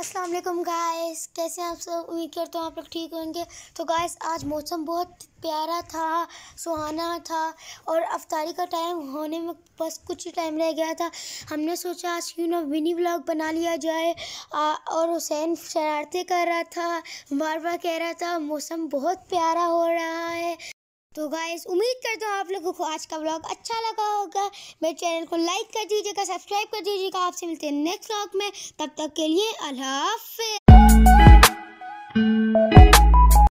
अस्सलाम वालेकुम गाइस कैसे आप सब उम्मीद करते हैं आप लोग ठीक होंगे तो गाइस आज मौसम बहुत प्यारा था सुहाना था और अफ्तारी का टाइम होने में बस कुछ ही टाइम रह गया था हमने सोचा आज क्यों ना मिनी व्लॉग बना लिया जाए आ, और हुसैन शरारतें कर रहा था बार बार कह रहा था मौसम बहुत प्यारा हो रहा तो गाइस उम्मीद करता हूँ आप लोगों को आज का ब्लॉग अच्छा लगा होगा मेरे चैनल को लाइक कर दीजिएगा सब्सक्राइब कर दीजिएगा आपसे मिलते हैं नेक्स्ट ब्लॉग में तब तक के लिए अल्लाह हाफिज